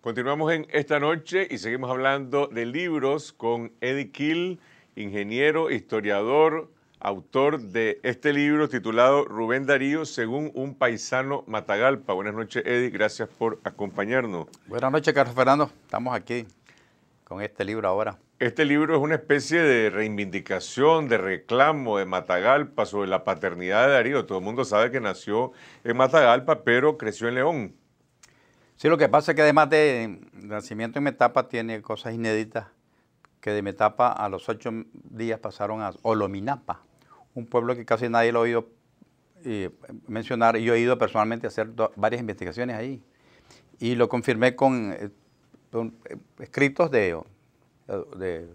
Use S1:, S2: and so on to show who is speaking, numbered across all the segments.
S1: Continuamos en esta noche y seguimos hablando de libros con Eddie Kill, ingeniero, historiador, autor de este libro titulado Rubén Darío según un paisano Matagalpa. Buenas noches, Eddie, gracias por acompañarnos. Buenas noches, Carlos Fernando. Estamos aquí con este libro ahora. Este libro es una especie de reivindicación, de reclamo de Matagalpa sobre la paternidad de Darío. Todo el mundo sabe que nació en Matagalpa, pero creció en León.
S2: Sí, lo que pasa es que además de Nacimiento en Metapa tiene cosas inéditas, que de Metapa a los ocho días pasaron a Olominapa, un pueblo que casi nadie lo ha oído eh, mencionar, y yo he ido personalmente a hacer varias investigaciones ahí, y lo confirmé con, eh, eh, escritos de, de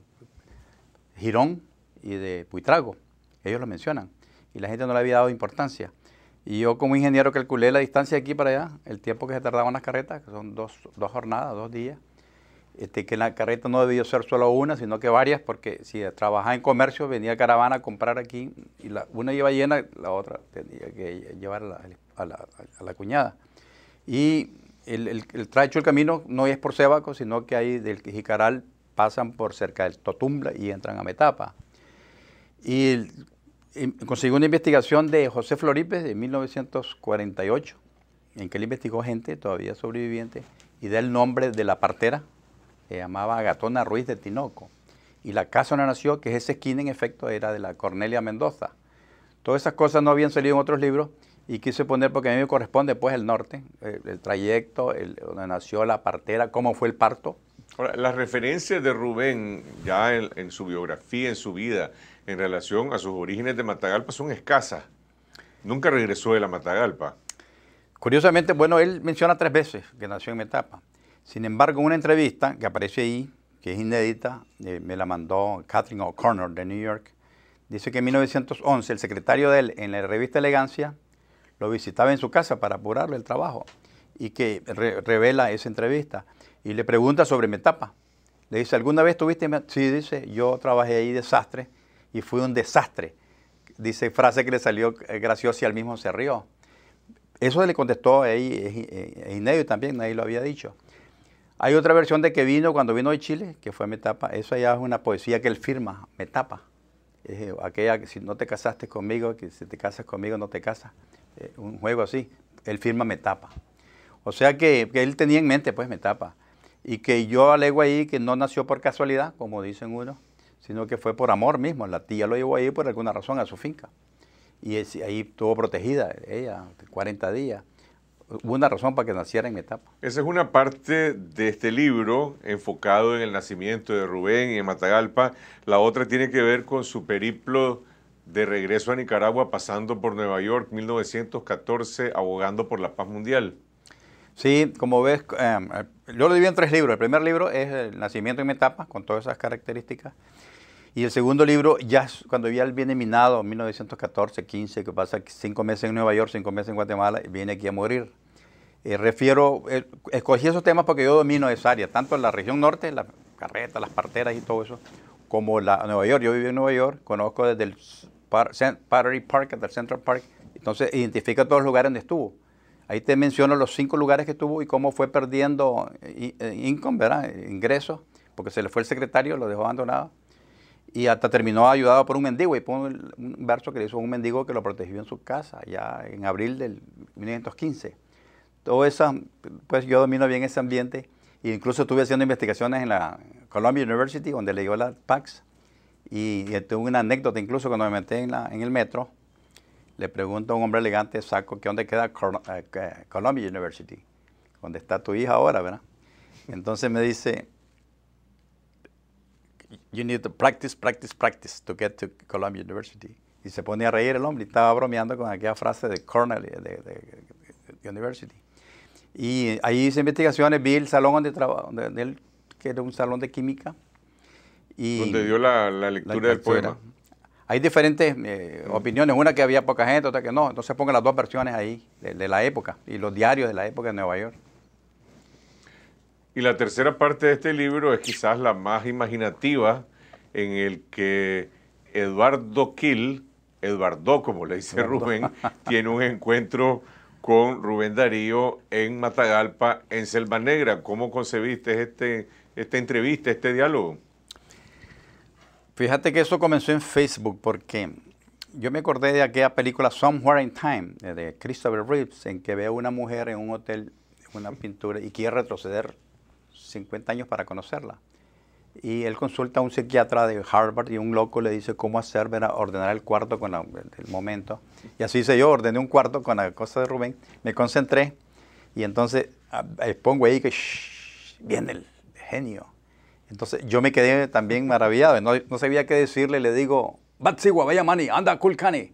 S2: Girón y de Puitrago, ellos lo mencionan, y la gente no le había dado importancia. Y yo como ingeniero calculé la distancia de aquí para allá, el tiempo que se tardaban las carretas, que son dos, dos jornadas, dos días. Este, que la carreta no debió ser solo una, sino que varias, porque si trabajaba en comercio, venía caravana a comprar aquí, y la, una iba llena, la otra tenía que llevar a la, a la, cuñada. Y el, el, el camino no es por Sébaco, sino que ahí del Jicaral pasan por cerca del Totumbla y entran a Metapa. Y consiguió una investigación de José Floripes de 1948, en que él investigó gente todavía sobreviviente y da el nombre de la partera, se llamaba Agatona Ruiz de Tinoco. Y la casa donde nació, que es ese esquina en efecto, era de la Cornelia Mendoza. Todas esas cosas no habían salido en otros libros y quise poner, porque a mí me corresponde pues el norte, el, trayecto, donde nació la partera, cómo fue el parto.
S1: las referencias de Rubén, ya en su biografía, en su vida, en relación a sus orígenes de Matagalpa son escasas. Nunca regresó de la Matagalpa. Curiosamente, bueno, él menciona tres veces que nació
S2: en Metapa. Sin embargo, una entrevista que aparece ahí, que es inédita, eh, me la mandó Catherine O'Connor de New York, dice que en 1911 el secretario de él en la revista Elegancia lo visitaba en su casa para apurarle el trabajo y que revela esa entrevista y le pregunta sobre Metapa. Le dice, ¿alguna vez tuviste? Sí, dice, yo trabajé ahí desastre y fue un desastre. Dice frase que le salió eh, graciosa y al mismo se rió. Eso le contestó ahí, también, nadie lo había dicho. Hay otra versión de que vino cuando vino de Chile, que fue Metapa. Eso allá es una poesía que él firma, Metapa. Tapa. Eh, aquella que si no te casaste conmigo, que si te casas conmigo no te casas. Eh, un juego así. Él firma Metapa. O sea que, él tenía en mente, pues, Me Tapa. Y que yo alego ahí que no nació por casualidad, como dicen uno sino que fue por amor mismo. La tía lo llevó ahí por alguna razón a su finca. Y ahí estuvo protegida ella 40 días. Hubo una razón para que naciera en mi etapa.
S1: Esa es una parte de este libro enfocado en el nacimiento de Rubén y en Matagalpa. La otra tiene que ver con su periplo de regreso a Nicaragua pasando por Nueva York 1914, abogando por la paz mundial. Sí, como ves,
S2: em, eh, yo lo divido en tres libros. El primer libro es El nacimiento en mi con todas esas características. Y el segundo libro, ya cuando ya él viene minado, 1914, 15, que pasa cinco meses en Nueva York, cinco meses en Guatemala, viene aquí a morir. Eh, refiero, eh, escogí esos temas porque yo domino esa área, tanto en la región norte, la carreta, las parteras y todo eso, como la Nueva York. Yo viví en Nueva York, conozco desde el Par Park hasta el Central Park, entonces identifica todos los lugares donde estuvo. Ahí te menciono los cinco lugares que tuvo y cómo fue perdiendo eh, eh, income, ¿verdad? Eh, ingresos, porque se le fue el secretario, lo dejó abandonado. Y hasta terminó ayudado por un mendigo. Y pone un verso que le hizo un mendigo que lo protegió en su casa, ya en abril del 1915. Todo eso, pues yo domino bien ese ambiente. E incluso estuve haciendo investigaciones en la Columbia University, donde leyó la PACS Y, tuve una anécdota incluso cuando me metí en el metro le pregunto a un hombre elegante saco que dónde queda eh, Columbia University, donde está tu hija ahora, ¿verdad? Entonces me dice, you need to practice, practice, practice to get to Columbia University. Y se pone a reír el hombre y estaba bromeando con aquella frase de Cornell de, University. Y ahí hice investigaciones, vi el salón donde él, que era un salón de química.
S1: Y donde dio la, la, lectura del poema
S2: hay diferentes eh, opiniones, una que había poca gente, otra que no. Entonces pongan las dos versiones ahí de, la época y los diarios de la época de Nueva York.
S1: Y la tercera parte de este libro es quizás la más imaginativa, en el que Eduardo Kill, Eduardo como le dice Rubén, tiene un encuentro con Rubén Darío en Matagalpa, en Selva Negra. ¿Cómo concebiste este, esta entrevista, este diálogo?
S2: Fíjate que eso comenzó en Facebook porque yo me acordé de aquella película Somewhere in Time de Christopher Reeves, en que ve a una mujer en un hotel, una pintura, y quiere retroceder 50 años para conocerla. Y él consulta a un psiquiatra de Harvard y un loco le dice cómo hacer, ¿verdad? ordenar el cuarto con el, momento. Y así dice yo, ordené un cuarto con la cosa de Rubén, me concentré y entonces ah, eh, pongo ahí que viene el genio. Entonces yo me quedé también maravillado, no, no sabía qué decirle, le digo, vaya mani, anda Kulkani,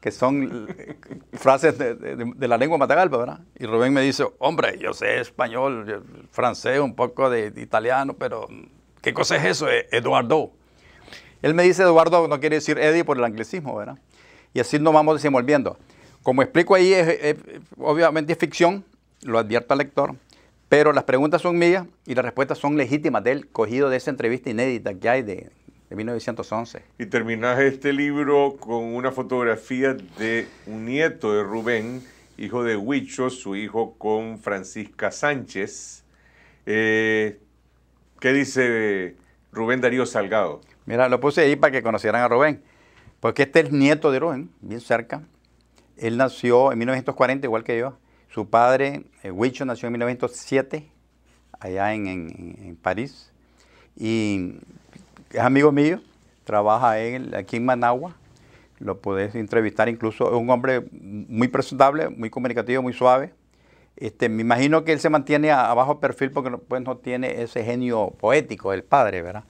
S2: que son frases de, la lengua matagalpa, ¿verdad? Y Rubén me dice, hombre, yo sé español, francés, un poco de, italiano, pero mm, ¿qué cosa es eso, eh, Eduardo? Él me dice Eduardo, no quiere decir Eddie por el anglicismo, ¿verdad? Y así nos vamos desenvolviendo. Como explico ahí, es, obviamente es ficción, lo advierto al lector, pero las preguntas son mías y las respuestas son legítimas del cogido de esa entrevista inédita que hay de, 1911.
S1: Y terminas este libro con una fotografía de un nieto de Rubén, hijo de Huicho, su hijo con Francisca Sánchez. Eh, ¿Qué dice Rubén Darío Salgado?
S2: Mira, lo puse ahí para que conocieran a Rubén, porque este es el nieto de Rubén, bien cerca. Él nació en 1940, igual que yo. Su padre, eh, nació en 1907, allá en, París, y es amigo mío, trabaja aquí en Managua, lo podés entrevistar incluso, es un hombre muy presentable, muy comunicativo, muy suave. Este, me imagino que él se mantiene a, bajo perfil porque no, pues, no tiene ese genio poético del padre, ¿verdad?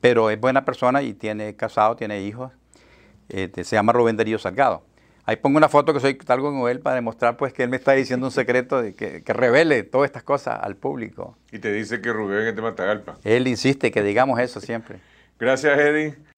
S2: Pero es buena persona y tiene casado, tiene hijos. Este, se llama Rubén Darío Salgado. Ahí pongo una foto que soy talgo con él para demostrar pues que él me está diciendo un secreto de que, que, revele todas estas cosas al público.
S1: Y te dice que Rubén es de Matagalpa.
S2: Él insiste que digamos eso siempre.
S1: Gracias, Eddie.